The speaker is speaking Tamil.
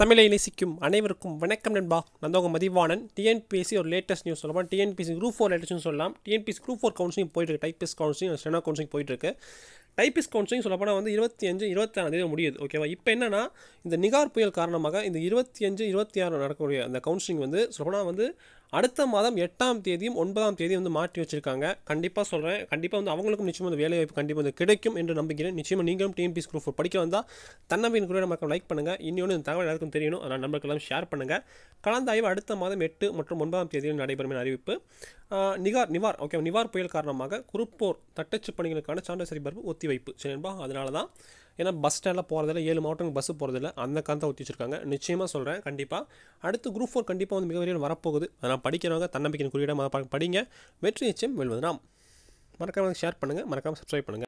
தமிழை நேசிக்கும் அனைவருக்கும் வணக்கம் நண்பா நான் உங்கள் மதிவாணன் டிஎன்பிஎஸ்சி ஒரு லேட்டஸ்ட் நியூஸ் சொல்லலாம் டிஎன்பிசி குரூப் ஃபோர் லேட்டஸ்ட்னு சொல்லலாம் டிஎன்பிசி குரூப் ஃபோர் கவுன்சிலிங் போயிட்டு டைப்பிஸ் கவுன்சிலிங் ஸ்டெனா கவுன்சிலிங் போயிட்டுருக்கு டைப்பிஸ் கவுன்சிலிங் சொல்லப்போனால் வந்து இருபத்தி அஞ்சு இருபத்தாறு தேதி முடியுது ஓகேவா இப்போ என்னென்னா இந்த நிகார் புயல் காரணமாக இந்த இருபத்தி அஞ்சு இருபத்தி ஆறு நடக்கக்கூடிய அந்த கவுன்சிலிங் வந்து சொல்லப்போனால் வந்து அடுத்த மாதம் எட்டாம் தேதியும் ஒன்பதாம் தேதியும் வந்து மாற்றி வச்சுருக்காங்க கண்டிப்பாக சொல்கிறேன் கண்டிப்பாக வந்து அவங்களுக்கும் நிச்சயமாக வந்து வேலை வாய்ப்பு கண்டிப்பாக வந்து கிடைக்கும் என்று நம்புகிறேன் நிச்சயமாக நீங்களும் டிஎம்பிஸ் குரூப் படிக்க வந்தால் தன்னம்பின் குரூப் நமக்கு லைக் பண்ணுங்கள் இன்னொன்று இந்த தகவல் எல்லாருக்கும் தெரியணும் அதனால் நம்பர்களும் ஷேர் பண்ணுங்கள் கலந்தாய்வு அடுத்த மாதம் எட்டு மற்றும் ஒன்பதாம் தேதியில் நடைபெறும் அறிவிப்பு நிகார் நிவார் ஓகே நிவார் புயல் காரணமாக குரூப் தட்டச்சு பணிகளுக்கான சான்றிதழ் சரிபார்ப்பு ஒத்திவைப்பு சரிபா அதனால தான் ஏன்னா பஸ் ஸ்டாண்டில் போகிறதில்ல ஏழு மாவட்டங்களுக்கு பஸ்ஸு போகிறதில்ல அந்த காலத்தை ஊற்றி வச்சிருக்காங்க நிச்சயமாக சொல்கிறேன் கண்டிப்பாக அடுத்து குரூப் ஃபோர் கண்டிப்பாக வந்து மிக விரைவில் வரப்போகுது அதனால் படிக்கிறவங்க தன்னம்பிக்கை குறியீடாக படிங்க வெற்றி நிச்சயம் நாம் மறக்காமல் ஷேர் பண்ணுங்கள் மறக்காமல் சப்ஸ்கிரைப் பண்ணுங்கள்